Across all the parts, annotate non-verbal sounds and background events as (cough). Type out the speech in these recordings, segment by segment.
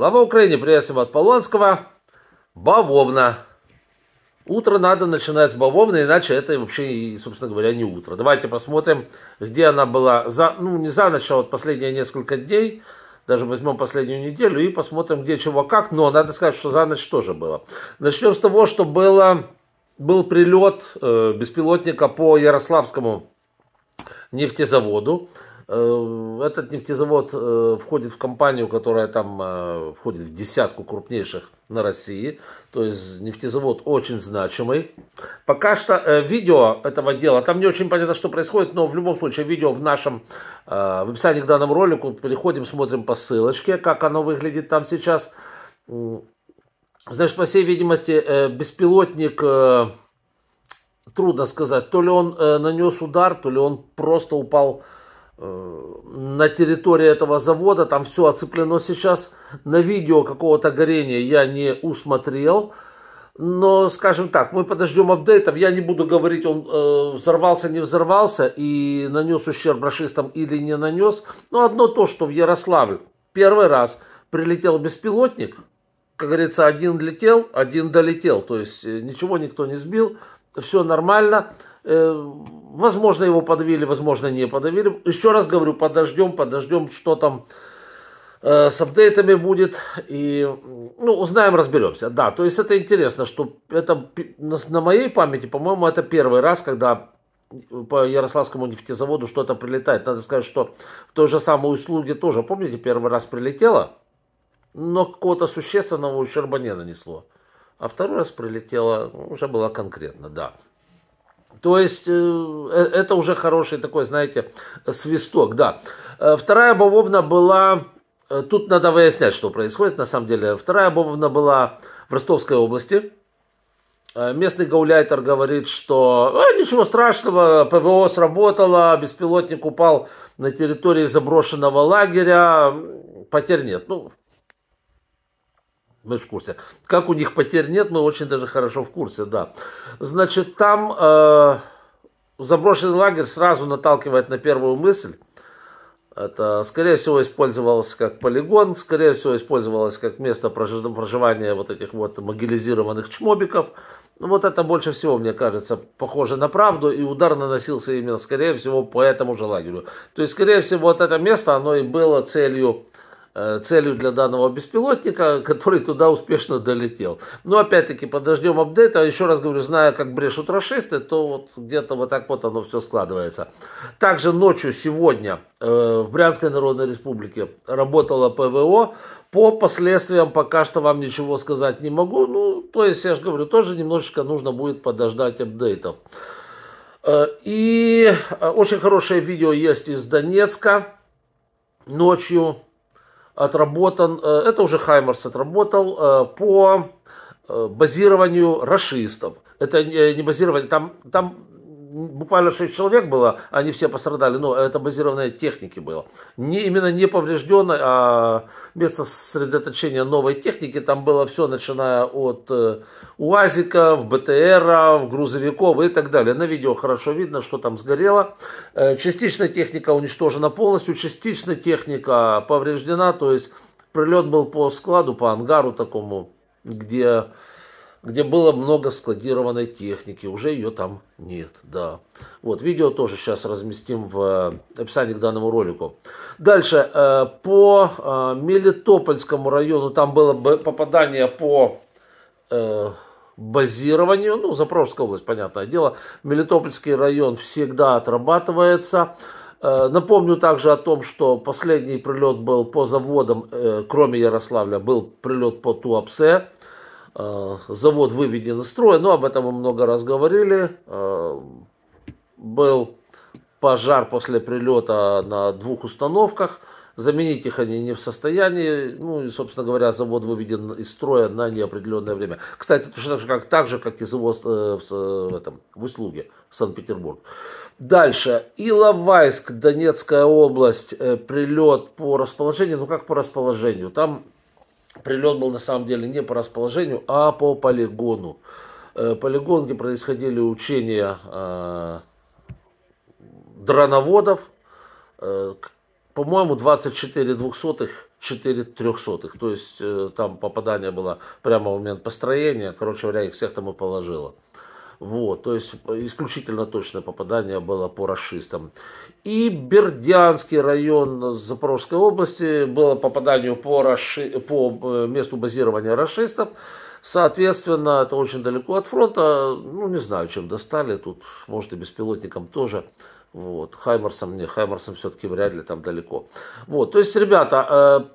Слава Украине! Приветствуем от Полонского. Бавовна. Утро надо начинать с бавовны, иначе это вообще, собственно говоря, не утро. Давайте посмотрим, где она была за, ну, не за ночь, а вот последние несколько дней. Даже возьмем последнюю неделю и посмотрим, где чего как. Но надо сказать, что за ночь тоже было. Начнем с того, что было, был прилет э, беспилотника по Ярославскому нефтезаводу. Э, этот нефтезавод э, входит в компанию, которая там э, входит в десятку крупнейших на России. То есть нефтезавод очень значимый. Пока что видео этого дела, там не очень понятно, что происходит, но в любом случае видео в нашем, в описании к данному ролику. Переходим, смотрим по ссылочке, как оно выглядит там сейчас. Значит, по всей видимости, беспилотник, трудно сказать, то ли он нанес удар, то ли он просто упал на территории этого завода, там все оцеплено сейчас. На видео какого-то горения я не усмотрел. Но, скажем так, мы подождем апдейтов. Я не буду говорить, он э, взорвался, не взорвался, и нанес ущерб расистам или не нанес. Но одно то, что в Ярославль первый раз прилетел беспилотник. Как говорится, один летел, один долетел. То есть э, ничего никто не сбил, все нормально. Э, возможно, его подвели, возможно, не подавили. Еще раз говорю, подождем, подождем, что там э, с апдейтами будет. И, ну, узнаем, разберемся. Да, то есть это интересно, что это на, на моей памяти, по-моему, это первый раз, когда по Ярославскому нефтезаводу что-то прилетает. Надо сказать, что в той же самой услуге тоже, помните, первый раз прилетело, но какого-то существенного ущерба не нанесло. А второй раз прилетело, уже было конкретно, да. То есть э, э, это уже хороший такой, знаете, свисток, да. Э, вторая бавовна была, тут надо выяснять, что происходит на самом деле. Вторая бавовна была в Ростовской области. Местный гауляйтер говорит, что э, ничего страшного, ПВО сработало, беспилотник упал на территории заброшенного лагеря, потерь нет. Ну, мы в курсе. Как у них потерь нет, мы очень даже хорошо в курсе, да. Значит, там э, заброшенный лагерь сразу наталкивает на первую мысль. Это, скорее всего, использовалось как полигон, скорее всего, использовалось как место проживания вот этих вот могилизированных чмобиков. Ну Вот это больше всего, мне кажется, похоже на правду, и удар наносился именно, скорее всего, по этому же лагерю. То есть, скорее всего, вот это место, оно и было целью Э, целью для данного беспилотника, который туда успешно долетел. Но опять-таки подождем апдейта. А Еще раз говорю, зная, как брешут расисты, то вот где-то вот так вот оно все складывается. Также ночью сегодня э, в Брянской Народной Республике работала ПВО. По последствиям пока что вам ничего сказать не могу. Ну, то есть, я же говорю, тоже немножечко нужно будет подождать апдейтов. Э, и очень хорошее видео есть из Донецка ночью отработан, э, это уже Хаймерс отработал, э, по э, базированию расистов. Это не базирование, там, там буквально 6 человек было, они все пострадали, но это базированной техники было. Не, именно не повреждено, а место сосредоточения новой техники, там было все, начиная от э, УАЗиков, БТРов, грузовиков и так далее. На видео хорошо видно, что там сгорело. Э, частично техника уничтожена полностью, частично техника повреждена, то есть прилет был по складу, по ангару такому, где где было много складированной техники, уже ее там нет, да. Вот, видео тоже сейчас разместим в э, описании к данному ролику. Дальше, э, по э, Мелитопольскому району, там было попадание по базированию, ну, Запорожская область, понятное дело, Мелитопольский район всегда отрабатывается. Напомню также о том, что последний прилет был по заводам, кроме Ярославля, был прилет по Туапсе, Э, завод выведен из строя, но об этом мы много раз говорили. Э, был пожар после прилета на двух установках. Заменить их они не в состоянии. Ну и, собственно говоря, завод выведен из строя на неопределенное время. Кстати, точно так же, как, так же, как и завод э, в, в, этом, в услуге Санкт-Петербург. Дальше. Иловайск, Донецкая область. прилет по расположению. Ну как по расположению? Там Прилет был на самом деле не по расположению, а по полигону. Э, Полигон, где происходили учения э, дроноводов, э, по-моему, 24 двухсотых, 4 трехсотых. То есть там попадание было прямо в момент построения. Короче говоря, их всех там и положило. Вот, то есть исключительно точное попадание было по расистам. И Бердянский район Запорожской области было попадание по, раши, по э, месту базирования расистов. Соответственно, это очень далеко от фронта. Ну, не знаю, чем достали. Тут, может, и беспилотником тоже. Вот. Хаймарсом не, Хаймарсом все-таки вряд ли там далеко. Вот, то есть, ребята,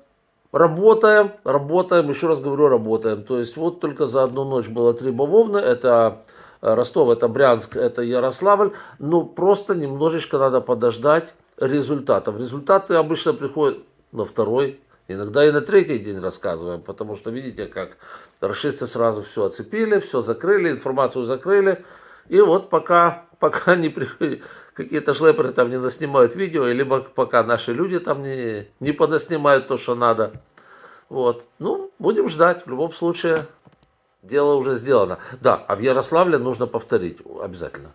э, работаем, работаем, еще раз говорю, работаем. То есть, вот только за одну ночь было три бавовны. Это Ростов, это Брянск, это Ярославль. Ну, просто немножечко надо подождать результатов. Результаты обычно приходят на второй, иногда и на третий день рассказываем, потому что видите, как расисты сразу все оцепили, все закрыли, информацию закрыли. И вот пока, (laughs) пока не приходят какие-то шлеперы там не наснимают видео, либо пока наши люди там не, не подоснимают то, что надо. Вот. Ну, будем ждать. В любом случае, дело уже сделано. Да, а в Ярославле нужно повторить обязательно.